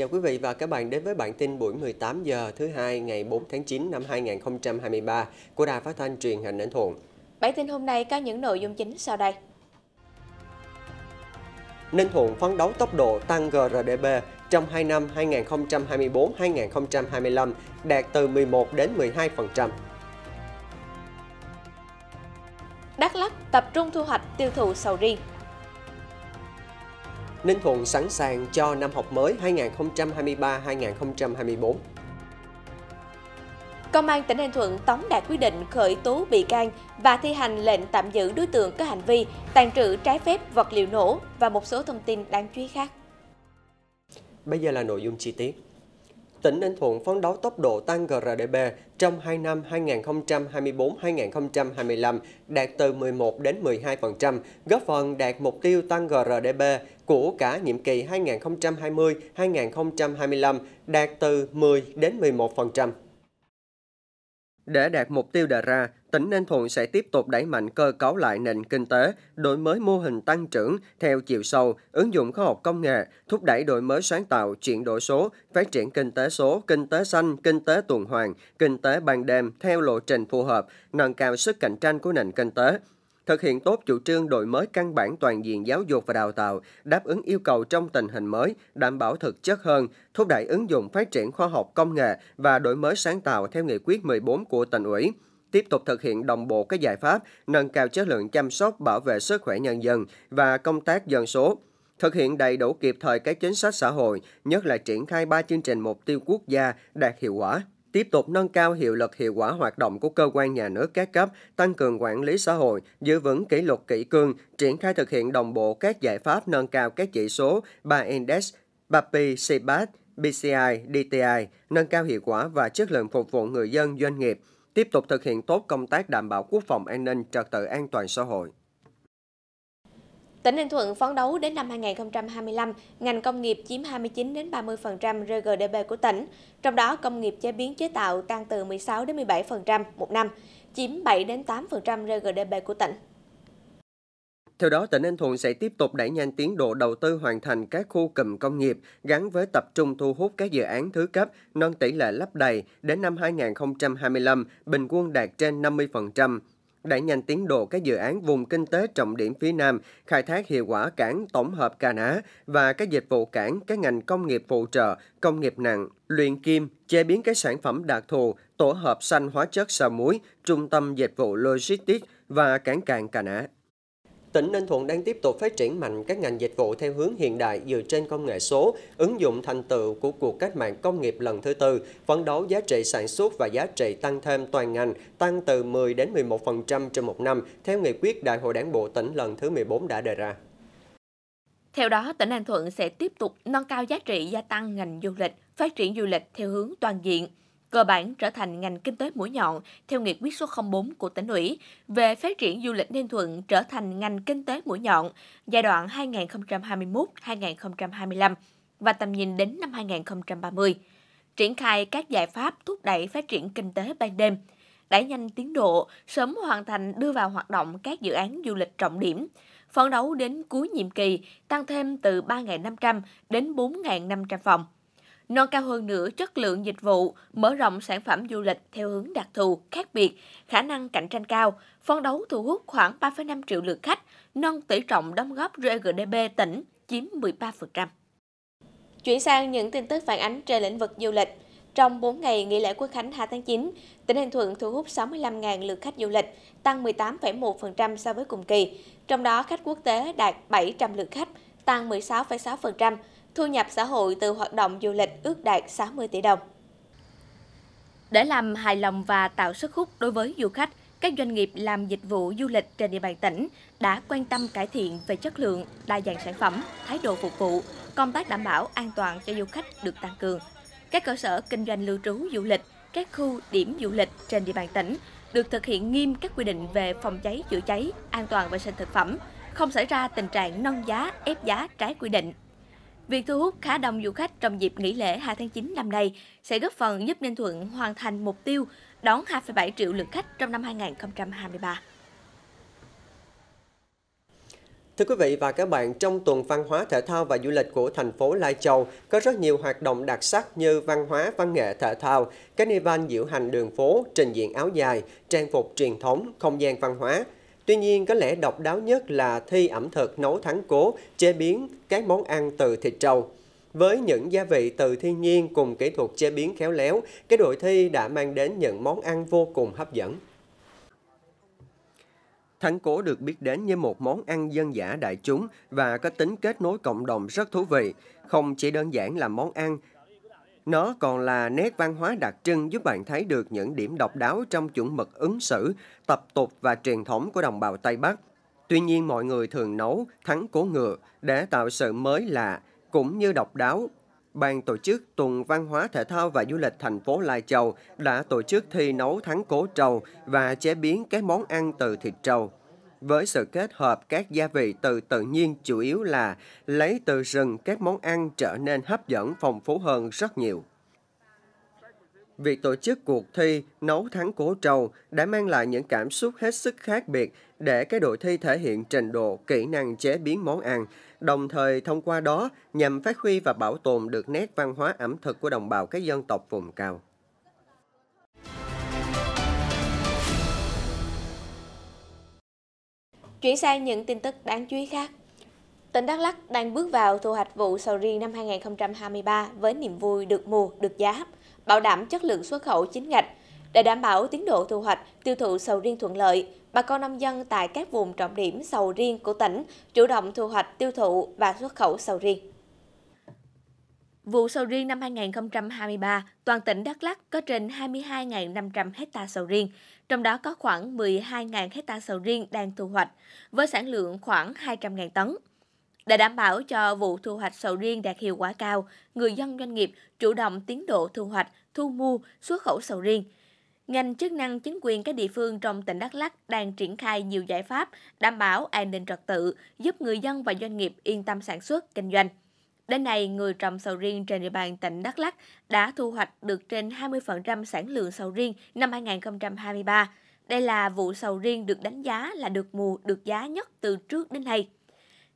Chào quý vị và các bạn đến với bản tin buổi 18 giờ thứ hai ngày 4 tháng 9 năm 2023 của Đài Phát thanh Truyền hình Ninh Thuận. Bản tin hôm nay có những nội dung chính sau đây. Ninh Thuận phấn đấu tốc độ tăng GRDP trong 2 năm 2024-2025 đạt từ 11 đến 12%. Đắk Lắk tập trung thu hoạch tiêu thụ sầu riêng. Ninh Thuận sẵn sàng cho năm học mới 2023-2024. Công an tỉnh Ninh Thuận tống đạt quyết định khởi tố bị can và thi hành lệnh tạm giữ đối tượng có hành vi tàn trữ trái phép vật liệu nổ và một số thông tin đáng chú ý khác. Bây giờ là nội dung chi tiết. Tỉnh Ninh Thuận phấn đấu tốc độ tăng GRDP trong 2 năm 2024-2025 đạt từ 11 đến 12%, góp phần đạt mục tiêu tăng GRDP của cả nhiệm kỳ 2020-2025 đạt từ 10 đến 11%. Để đạt mục tiêu đề ra, tỉnh Ninh Thuận sẽ tiếp tục đẩy mạnh cơ cấu lại nền kinh tế, đổi mới mô hình tăng trưởng theo chiều sâu, ứng dụng khoa học công nghệ, thúc đẩy đổi mới sáng tạo, chuyển đổi số, phát triển kinh tế số, kinh tế xanh, kinh tế tuần hoàn, kinh tế ban đêm theo lộ trình phù hợp, nâng cao sức cạnh tranh của nền kinh tế thực hiện tốt chủ trương đổi mới căn bản toàn diện giáo dục và đào tạo, đáp ứng yêu cầu trong tình hình mới, đảm bảo thực chất hơn, thúc đẩy ứng dụng phát triển khoa học công nghệ và đổi mới sáng tạo theo nghị quyết 14 của tỉnh ủy tiếp tục thực hiện đồng bộ các giải pháp nâng cao chất lượng chăm sóc bảo vệ sức khỏe nhân dân và công tác dân số thực hiện đầy đủ kịp thời các chính sách xã hội, nhất là triển khai ba chương trình mục tiêu quốc gia đạt hiệu quả tiếp tục nâng cao hiệu lực hiệu quả hoạt động của cơ quan nhà nước các cấp, tăng cường quản lý xã hội, giữ vững kỷ luật kỷ cương, triển khai thực hiện đồng bộ các giải pháp nâng cao các chỉ số 3 Index, BAPI, CBAT, BCI, DTI, nâng cao hiệu quả và chất lượng phục vụ người dân doanh nghiệp, tiếp tục thực hiện tốt công tác đảm bảo quốc phòng an ninh, trật tự an toàn xã hội. Tỉnh Ninh Thuận phấn đấu đến năm 2025, ngành công nghiệp chiếm 29 đến 30% RGDP của tỉnh, trong đó công nghiệp chế biến chế tạo tăng từ 16 đến 17% một năm, chiếm 7 đến 8% RGDP của tỉnh. Theo đó, tỉnh Ninh Thuận sẽ tiếp tục đẩy nhanh tiến độ đầu tư hoàn thành các khu cụm công nghiệp gắn với tập trung thu hút các dự án thứ cấp, nâng tỷ lệ lắp đầy đến năm 2025 bình quân đạt trên 50% đẩy nhanh tiến độ các dự án vùng kinh tế trọng điểm phía Nam, khai thác hiệu quả cảng tổng hợp Cà Ná và các dịch vụ cảng, các ngành công nghiệp phụ trợ, công nghiệp nặng, luyện kim, chế biến các sản phẩm đặc thù, tổ hợp xanh hóa chất xà muối, trung tâm dịch vụ logistics và cảng càng Cà Ná. Tỉnh Ninh Thuận đang tiếp tục phát triển mạnh các ngành dịch vụ theo hướng hiện đại dựa trên công nghệ số, ứng dụng thành tựu của cuộc cách mạng công nghiệp lần thứ tư, phấn đấu giá trị sản xuất và giá trị tăng thêm toàn ngành tăng từ 10 đến 11% trong một năm theo nghị quyết Đại hội Đảng bộ tỉnh lần thứ 14 đã đề ra. Theo đó, tỉnh Ninh Thuận sẽ tiếp tục nâng cao giá trị gia tăng ngành du lịch, phát triển du lịch theo hướng toàn diện, cơ bản trở thành ngành kinh tế mũi nhọn theo nghị quyết số 04 của tỉnh ủy về phát triển du lịch Ninh Thuận trở thành ngành kinh tế mũi nhọn giai đoạn 2021-2025 và tầm nhìn đến năm 2030. Triển khai các giải pháp thúc đẩy phát triển kinh tế ban đêm, đẩy nhanh tiến độ, sớm hoàn thành đưa vào hoạt động các dự án du lịch trọng điểm, phấn đấu đến cuối nhiệm kỳ tăng thêm từ 3.500 đến 4.500 phòng nâng cao hơn nữa chất lượng dịch vụ, mở rộng sản phẩm du lịch theo hướng đặc thù, khác biệt, khả năng cạnh tranh cao, phấn đấu thu hút khoảng 3,5 triệu lượt khách, nâng tỷ trọng đóng góp GDP tỉnh chiếm 13%. Chuyển sang những tin tức phản ánh trên lĩnh vực du lịch. Trong 4 ngày nghỉ lễ Quốc khánh 2 tháng 9, tỉnh Ninh Thuận thu hút 65.000 lượt khách du lịch, tăng 18,1% so với cùng kỳ. Trong đó khách quốc tế đạt 700 lượt khách, tăng 16,6%, thu nhập xã hội từ hoạt động du lịch ước đạt 60 tỷ đồng. Để làm hài lòng và tạo sức hút đối với du khách, các doanh nghiệp làm dịch vụ du lịch trên địa bàn tỉnh đã quan tâm cải thiện về chất lượng, đa dạng sản phẩm, thái độ phục vụ, công tác đảm bảo an toàn cho du khách được tăng cường. Các cơ sở kinh doanh lưu trú du lịch, các khu điểm du lịch trên địa bàn tỉnh được thực hiện nghiêm các quy định về phòng cháy chữa cháy, an toàn vệ sinh thực phẩm, không xảy ra tình trạng nâng giá, ép giá trái quy định Việc thu hút khá đông du khách trong dịp nghỉ lễ 2 tháng 9 năm nay sẽ góp phần giúp Ninh Thuận hoàn thành mục tiêu đón 2,7 triệu lượt khách trong năm 2023. Thưa quý vị và các bạn, trong tuần văn hóa thể thao và du lịch của thành phố Lai Châu có rất nhiều hoạt động đặc sắc như văn hóa, văn nghệ thể thao, carnival diễu hành đường phố, trình diễn áo dài, trang phục truyền thống, không gian văn hóa – Tuy nhiên, có lẽ độc đáo nhất là thi ẩm thực nấu thắng cố, chế biến các món ăn từ thịt trâu. Với những gia vị từ thiên nhiên cùng kỹ thuật chế biến khéo léo, cái đội thi đã mang đến những món ăn vô cùng hấp dẫn. Thắng cố được biết đến như một món ăn dân giả đại chúng và có tính kết nối cộng đồng rất thú vị. Không chỉ đơn giản là món ăn, nó còn là nét văn hóa đặc trưng giúp bạn thấy được những điểm độc đáo trong chuẩn mực ứng xử, tập tục và truyền thống của đồng bào Tây Bắc. Tuy nhiên mọi người thường nấu thắng cố ngựa để tạo sự mới lạ cũng như độc đáo. Ban tổ chức tuần văn hóa thể thao và du lịch thành phố Lai Châu đã tổ chức thi nấu thắng cố trầu và chế biến các món ăn từ thịt trầu với sự kết hợp các gia vị từ tự nhiên chủ yếu là lấy từ rừng các món ăn trở nên hấp dẫn phong phú hơn rất nhiều. Việc tổ chức cuộc thi Nấu Thắng Cố Trầu đã mang lại những cảm xúc hết sức khác biệt để các đội thi thể hiện trình độ, kỹ năng chế biến món ăn, đồng thời thông qua đó nhằm phát huy và bảo tồn được nét văn hóa ẩm thực của đồng bào các dân tộc vùng cao. Chuyển sang những tin tức đáng chú ý khác. Tỉnh Đắk Lắc đang bước vào thu hoạch vụ sầu riêng năm 2023 với niềm vui được mùa, được giá, bảo đảm chất lượng xuất khẩu chính ngạch. Để đảm bảo tiến độ thu hoạch, tiêu thụ sầu riêng thuận lợi, bà con nông dân tại các vùng trọng điểm sầu riêng của tỉnh chủ động thu hoạch, tiêu thụ và xuất khẩu sầu riêng. Vụ sầu riêng năm 2023, toàn tỉnh Đắk Lắk có trên 22.500 hecta sầu riêng, trong đó có khoảng 12.000 hecta sầu riêng đang thu hoạch, với sản lượng khoảng 200.000 tấn. Để đảm bảo cho vụ thu hoạch sầu riêng đạt hiệu quả cao, người dân doanh nghiệp chủ động tiến độ thu hoạch, thu mua, xuất khẩu sầu riêng. Ngành chức năng chính quyền các địa phương trong tỉnh Đắk Lắk đang triển khai nhiều giải pháp đảm bảo an ninh trật tự, giúp người dân và doanh nghiệp yên tâm sản xuất, kinh doanh. Đến nay, người trồng sầu riêng trên địa bàn tỉnh Đắk Lắk đã thu hoạch được trên 20% sản lượng sầu riêng năm 2023. Đây là vụ sầu riêng được đánh giá là được mùa, được giá nhất từ trước đến nay.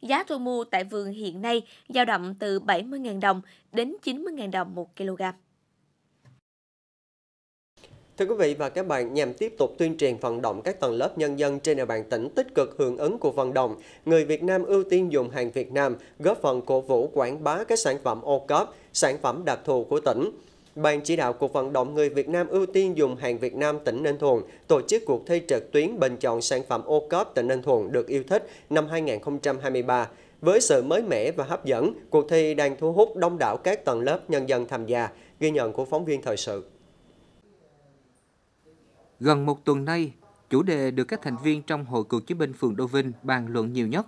Giá thu mua tại vườn hiện nay dao động từ 70.000 đồng đến 90.000 đồng một kg. Thưa quý vị và các bạn, nhằm tiếp tục tuyên truyền vận động các tầng lớp nhân dân trên địa bàn tỉnh tích cực hưởng ứng cuộc vận động, người Việt Nam ưu tiên dùng hàng Việt Nam, góp phần cổ vũ quảng bá các sản phẩm ô cóp, sản phẩm đặc thù của tỉnh. Ban chỉ đạo cuộc vận động người Việt Nam ưu tiên dùng hàng Việt Nam tỉnh Ninh Thuận tổ chức cuộc thi trực tuyến bình chọn sản phẩm ô cóp tỉnh Ninh Thuận được yêu thích năm 2023. Với sự mới mẻ và hấp dẫn, cuộc thi đang thu hút đông đảo các tầng lớp nhân dân tham gia, ghi nhận của phóng viên thời sự. Gần một tuần nay, chủ đề được các thành viên trong Hội Cựu chiến binh phường Đô Vinh bàn luận nhiều nhất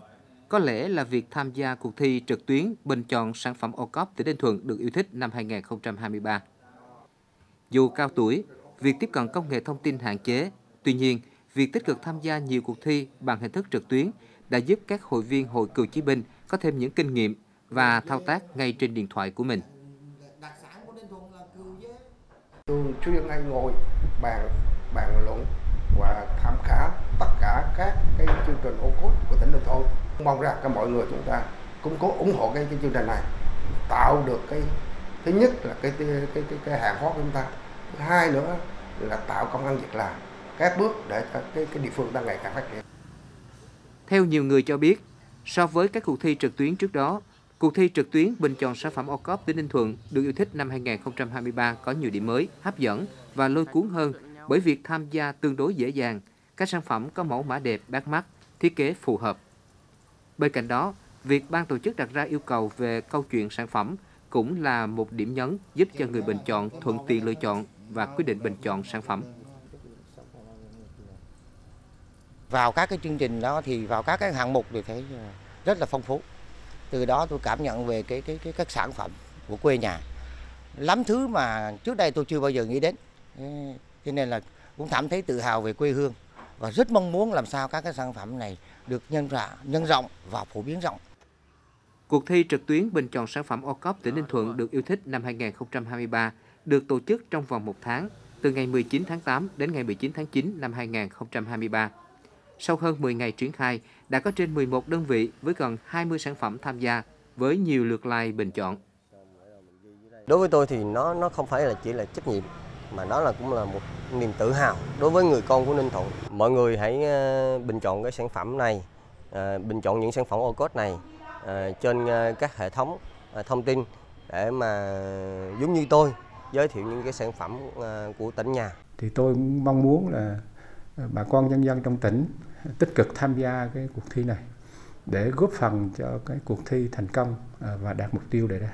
có lẽ là việc tham gia cuộc thi trực tuyến bình chọn sản phẩm ô cóp tỉnh Ninh Thuận được yêu thích năm 2023. Dù cao tuổi, việc tiếp cận công nghệ thông tin hạn chế, tuy nhiên, việc tích cực tham gia nhiều cuộc thi bằng hình thức trực tuyến đã giúp các hội viên Hội Cựu chiến Binh có thêm những kinh nghiệm và thao tác ngay trên điện thoại của mình. Tôi trước đây ngồi bàn bàn luận và tham khảo tất cả các cái chương trình ô cốt của tỉnh Bình Thuận mong rằng các mọi người chúng ta cũng cố ủng hộ cái, cái chương trình này tạo được cái thứ nhất là cái cái cái, cái, cái hàng hóa của chúng ta thứ hai nữa là tạo công ăn việc làm các bước để cho cái, cái địa phương đang ngày càng phát triển theo nhiều người cho biết so với các cuộc thi trực tuyến trước đó Cuộc thi trực tuyến bình chọn sản phẩm OCOP tỉnh Ninh Thuận được yêu thích năm 2023 có nhiều điểm mới, hấp dẫn và lôi cuốn hơn bởi việc tham gia tương đối dễ dàng, các sản phẩm có mẫu mã đẹp bắt mắt, thiết kế phù hợp. Bên cạnh đó, việc ban tổ chức đặt ra yêu cầu về câu chuyện sản phẩm cũng là một điểm nhấn giúp cho người bình chọn thuận tiện lựa chọn và quyết định bình chọn sản phẩm. Vào các cái chương trình đó thì vào các cái hạng mục thì thấy rất là phong phú. Từ đó tôi cảm nhận về cái cái cái các sản phẩm của quê nhà. Lắm thứ mà trước đây tôi chưa bao giờ nghĩ đến. Cho nên là cũng cảm thấy tự hào về quê hương và rất mong muốn làm sao các cái sản phẩm này được nhân rộng, nhân rộng và phổ biến rộng. Cuộc thi trực tuyến bình chọn sản phẩm ô cóp tỉnh Ninh Thuận được yêu thích năm 2023 được tổ chức trong vòng một tháng, từ ngày 19 tháng 8 đến ngày 19 tháng 9 năm 2023. Sau hơn 10 ngày triển khai, đã có trên 11 đơn vị với gần 20 sản phẩm tham gia với nhiều lượt like bình chọn. Đối với tôi thì nó nó không phải là chỉ là trách nhiệm mà nó là cũng là một niềm tự hào đối với người con của Ninh Thuận. Mọi người hãy ờ, bình chọn cái sản phẩm này, ờ, bình chọn những sản phẩm ô cốt này ờ, trên các hệ thống thông tin để mà giống như tôi giới thiệu những cái sản phẩm của tỉnh nhà. Thì tôi mong muốn là bà con nhân dân trong tỉnh tích cực tham gia cái cuộc thi này để góp phần cho cái cuộc thi thành công và đạt mục tiêu đề ra.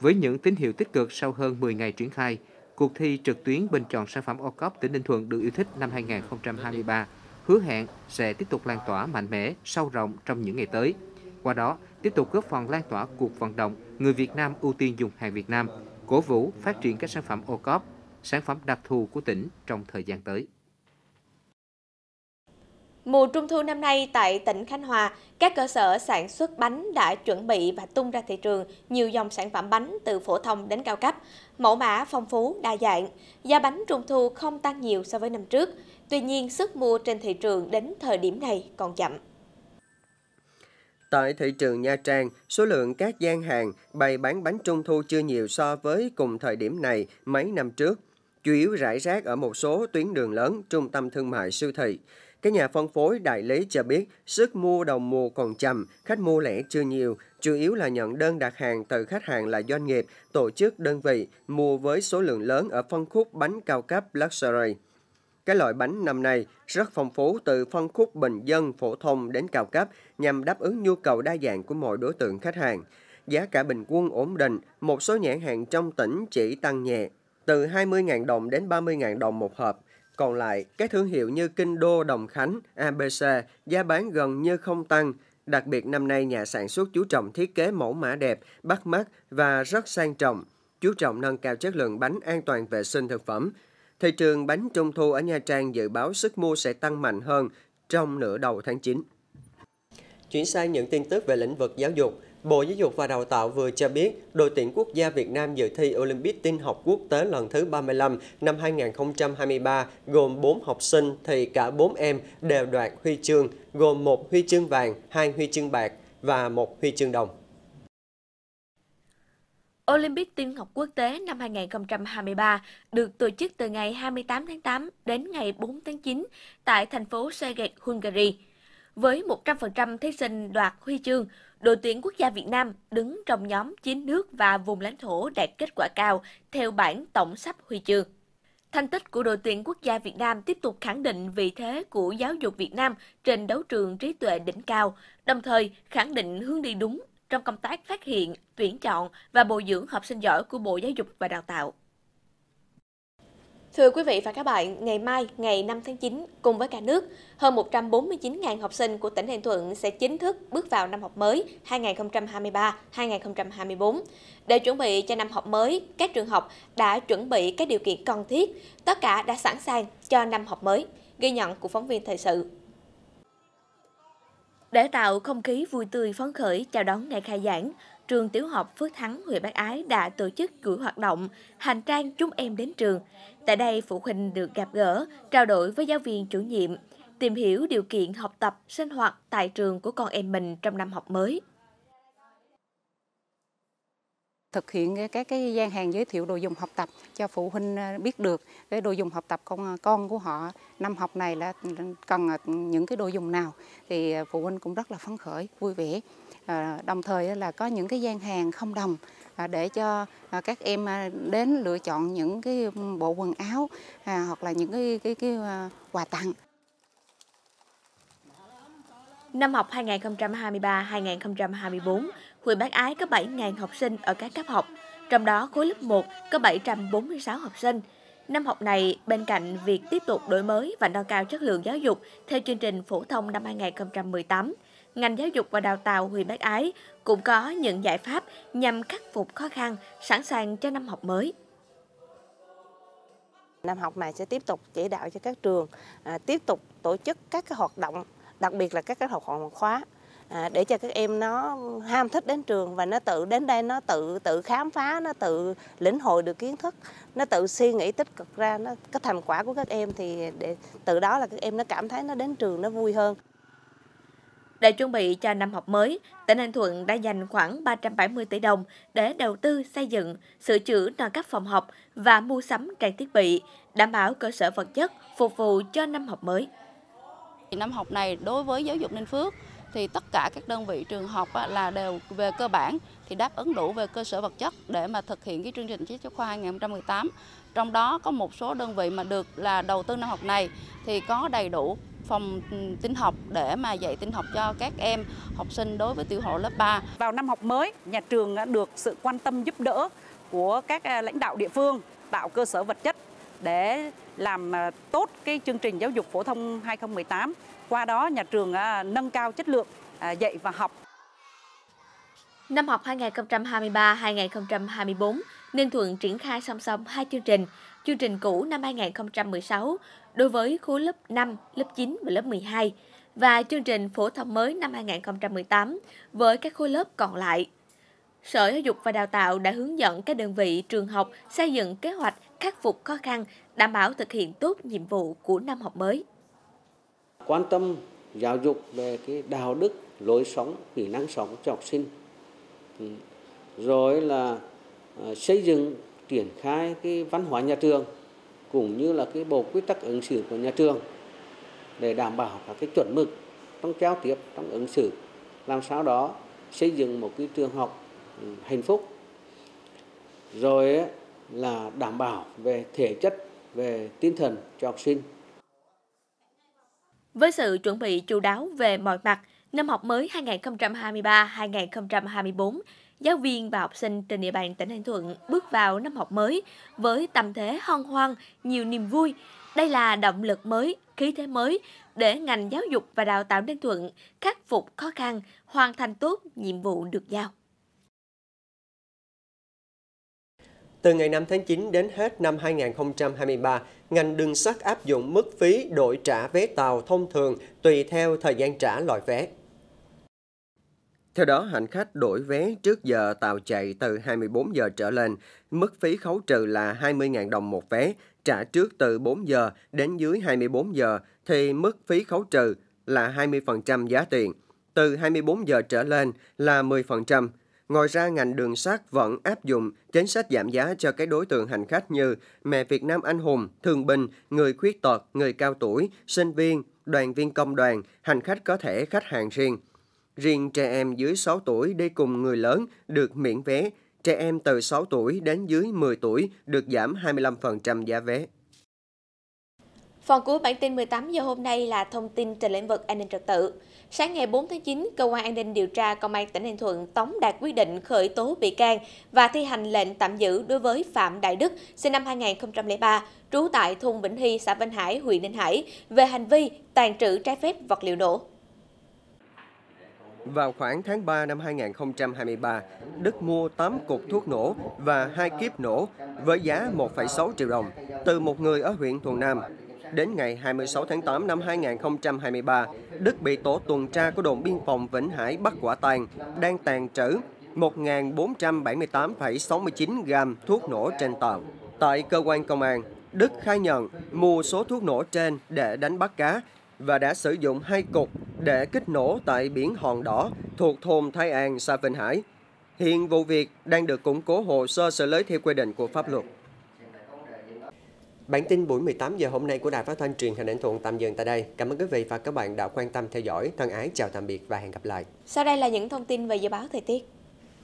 Với những tín hiệu tích cực sau hơn 10 ngày triển khai, cuộc thi trực tuyến bình chọn sản phẩm ô cóp tỉnh Ninh Thuận được yêu thích năm 2023 hứa hẹn sẽ tiếp tục lan tỏa mạnh mẽ, sâu rộng trong những ngày tới. Qua đó, tiếp tục góp phần lan tỏa cuộc vận động người Việt Nam ưu tiên dùng hàng Việt Nam, cổ vũ phát triển các sản phẩm ô cóp, sản phẩm đặc thù của tỉnh trong thời gian tới. Mùa trung thu năm nay tại tỉnh Khánh Hòa, các cơ sở sản xuất bánh đã chuẩn bị và tung ra thị trường nhiều dòng sản phẩm bánh từ phổ thông đến cao cấp, mẫu mã phong phú, đa dạng. Giá bánh trung thu không tăng nhiều so với năm trước, tuy nhiên sức mua trên thị trường đến thời điểm này còn chậm. Tại thị trường Nha Trang, số lượng các gian hàng bày bán bánh trung thu chưa nhiều so với cùng thời điểm này mấy năm trước, chủ yếu rải rác ở một số tuyến đường lớn, trung tâm thương mại siêu thị. Các nhà phân phối đại lý cho biết sức mua đầu mùa còn chậm, khách mua lẻ chưa nhiều, chủ yếu là nhận đơn đặt hàng từ khách hàng là doanh nghiệp, tổ chức, đơn vị, mua với số lượng lớn ở phân khúc bánh cao cấp Luxury. Cái loại bánh năm nay rất phong phú từ phân khúc bình dân, phổ thông đến cao cấp nhằm đáp ứng nhu cầu đa dạng của mọi đối tượng khách hàng. Giá cả bình quân ổn định, một số nhãn hàng trong tỉnh chỉ tăng nhẹ, từ 20.000 đồng đến 30.000 đồng một hộp. Còn lại, các thương hiệu như Kinh Đô, Đồng Khánh, ABC giá bán gần như không tăng. Đặc biệt năm nay nhà sản xuất chú trọng thiết kế mẫu mã đẹp, bắt mắt và rất sang trọng, chú trọng nâng cao chất lượng bánh an toàn vệ sinh thực phẩm. Thị trường bánh trung thu ở Nha Trang dự báo sức mua sẽ tăng mạnh hơn trong nửa đầu tháng 9. Chuyển sang những tin tức về lĩnh vực giáo dục. Bộ Giáo dục và Đào tạo vừa cho biết, đội tuyển quốc gia Việt Nam dự thi Olympic tin học quốc tế lần thứ 35 năm 2023 gồm 4 học sinh thì cả 4 em đều đoạt huy chương, gồm một huy chương vàng, hai huy chương bạc và một huy chương đồng. Olympic tin học quốc tế năm 2023 được tổ chức từ ngày 28 tháng 8 đến ngày 4 tháng 9 tại thành phố Szeged, Hungary. Với 100% thí sinh đoạt huy chương, đội tuyển quốc gia Việt Nam đứng trong nhóm 9 nước và vùng lãnh thổ đạt kết quả cao theo bảng tổng sắp huy chương. Thành tích của đội tuyển quốc gia Việt Nam tiếp tục khẳng định vị thế của giáo dục Việt Nam trên đấu trường trí tuệ đỉnh cao, đồng thời khẳng định hướng đi đúng trong công tác phát hiện, tuyển chọn và bồi dưỡng học sinh giỏi của Bộ Giáo dục và Đào tạo. Thưa quý vị và các bạn, ngày mai, ngày 5 tháng 9, cùng với cả nước, hơn 149.000 học sinh của tỉnh Ninh Thuận sẽ chính thức bước vào năm học mới 2023-2024. Để chuẩn bị cho năm học mới, các trường học đã chuẩn bị các điều kiện cần thiết, tất cả đã sẵn sàng cho năm học mới, ghi nhận của phóng viên thời sự. Để tạo không khí vui tươi phấn khởi chào đón ngày khai giảng, trường tiểu học Phước Thắng, huyện Bắc Ái đã tổ chức chuỗi hoạt động Hành trang chúng em đến trường. Tại đây, phụ huynh được gặp gỡ, trao đổi với giáo viên chủ nhiệm, tìm hiểu điều kiện học tập, sinh hoạt tại trường của con em mình trong năm học mới. thực hiện các cái gian hàng giới thiệu đồ dùng học tập cho phụ huynh à, biết được cái đồ dùng học tập con à, con của họ năm học này là cần à, những cái đồ dùng nào thì phụ huynh cũng rất là phấn khởi vui vẻ Ờ, đồng thời là có những cái gian hàng không đồng à, để cho à, các em à, đến lựa chọn những cái bộ quần áo hoặc là những cái cái, cái quà tặng. Năm học 2023-2024, huyện Bác Ái có 7.000 học sinh ở các cấp học, trong đó khối lớp 1 có 746 học sinh. Năm học này, bên cạnh việc tiếp tục đổi mới và nâng cao chất lượng giáo dục theo chương trình phổ thông năm 2018, ngành giáo dục và đào tạo huyện Bắc Ái cũng có những giải pháp nhằm khắc phục khó khăn, sẵn sàng cho năm học mới. Năm học này sẽ tiếp tục chỉ đạo cho các trường à, tiếp tục tổ chức các cái hoạt động, đặc biệt là các cái học động khóa à, để cho các em nó ham thích đến trường và nó tự đến đây nó tự tự khám phá nó tự lĩnh hội được kiến thức nó tự suy nghĩ tích cực ra nó cái thành quả của các em thì để từ đó là các em nó cảm thấy nó đến trường nó vui hơn để chuẩn bị cho năm học mới, tỉnh Ninh Thuận đã dành khoảng 370 tỷ đồng để đầu tư xây dựng, sửa chữa nâng cấp phòng học và mua sắm trang thiết bị, đảm bảo cơ sở vật chất phục vụ cho năm học mới. Năm học này đối với giáo dục Ninh Phước thì tất cả các đơn vị trường học là đều về cơ bản thì đáp ứng đủ về cơ sở vật chất để mà thực hiện cái chương trình sách giáo khoa 2018. Trong đó có một số đơn vị mà được là đầu tư năm học này thì có đầy đủ phòng ừ, tin học để mà dạy tin học cho các em học sinh đối với tiểu học lớp 3. Vào năm học mới, nhà trường được sự quan tâm giúp đỡ của các à, lãnh đạo địa phương tạo cơ sở vật chất để làm à, tốt cái chương trình giáo dục phổ thông 2018. Qua đó nhà trường nâng cao chất lượng à, dạy và học. Năm học 2023-2024, Ninh Thuận triển khai song song hai chương trình chương trình cũ năm 2016 đối với khối lớp 5, lớp 9 và lớp 12 và chương trình phổ thông mới năm 2018 với các khối lớp còn lại. Sở Giáo dục và Đào tạo đã hướng dẫn các đơn vị trường học xây dựng kế hoạch khắc phục khó khăn, đảm bảo thực hiện tốt nhiệm vụ của năm học mới. Quan tâm giáo dục về cái đạo đức, lối sống, kỹ năng sống cho học sinh. Rồi là à, xây dựng triển khai cái văn hóa nhà trường cũng như là cái bộ quy tắc ứng xử của nhà trường để đảm bảo các cái chuẩn mực trong giao tiếp, trong ứng xử, làm sao đó xây dựng một cái trường học ừ, hạnh phúc. Rồi là đảm bảo về thể chất, về tinh thần cho học sinh. Với sự chuẩn bị chú đáo về mọi mặt, năm học mới 2023-2024 giáo viên và học sinh trên địa bàn tỉnh Ninh Thuận bước vào năm học mới với tâm thế hân hoan, nhiều niềm vui. Đây là động lực mới, khí thế mới để ngành giáo dục và đào tạo Ninh Thuận khắc phục khó khăn, hoàn thành tốt nhiệm vụ được giao. Từ ngày 5 tháng 9 đến hết năm 2023, ngành đường sắt áp dụng mức phí đổi trả vé tàu thông thường tùy theo thời gian trả loại vé. Theo đó, hành khách đổi vé trước giờ tàu chạy từ 24 giờ trở lên, mức phí khấu trừ là 20.000 đồng một vé, trả trước từ 4 giờ đến dưới 24 giờ thì mức phí khấu trừ là 20% giá tiền, từ 24 giờ trở lên là 10%. Ngoài ra, ngành đường sắt vẫn áp dụng chính sách giảm giá cho các đối tượng hành khách như mẹ Việt Nam anh hùng, thường binh, người khuyết tật, người cao tuổi, sinh viên, đoàn viên công đoàn, hành khách có thể khách hàng riêng. Riêng trẻ em dưới 6 tuổi đi cùng người lớn được miễn vé, trẻ em từ 6 tuổi đến dưới 10 tuổi được giảm 25% giá vé. Phần cuối bản tin 18 giờ hôm nay là thông tin trên lĩnh vực an ninh trật tự. Sáng ngày 4 tháng 9, Cơ quan An ninh điều tra Công an tỉnh Ninh Thuận tống đạt quyết định khởi tố bị can và thi hành lệnh tạm giữ đối với Phạm Đại Đức, sinh năm 2003, trú tại thôn Vĩnh Hy, xã Vinh Hải, huyện Ninh Hải, về hành vi tàn trữ trái phép vật liệu nổ. Vào khoảng tháng 3 năm 2023, Đức mua 8 cục thuốc nổ và 2 kiếp nổ với giá 1,6 triệu đồng từ một người ở huyện Thuận Nam. Đến ngày 26 tháng 8 năm 2023, Đức bị tổ tuần tra của đồn biên phòng Vĩnh Hải bắt quả tàng đang tàn trữ 1.478,69 gam thuốc nổ trên tàu. Tại cơ quan công an, Đức khai nhận mua số thuốc nổ trên để đánh bắt cá và đã sử dụng hai cục để kích nổ tại biển Hòn Đỏ thuộc thôn Thái An, xã Vinh Hải. Hiện vụ việc đang được củng cố hồ sơ xử lý theo quy định của pháp luật. Bản tin buổi 18 giờ hôm nay của Đài Phát thanh truyền hình Ninh Thuận tạm dừng tại đây. Cảm ơn quý vị và các bạn đã quan tâm theo dõi. Thân ái chào tạm biệt và hẹn gặp lại. Sau đây là những thông tin về dự báo thời tiết.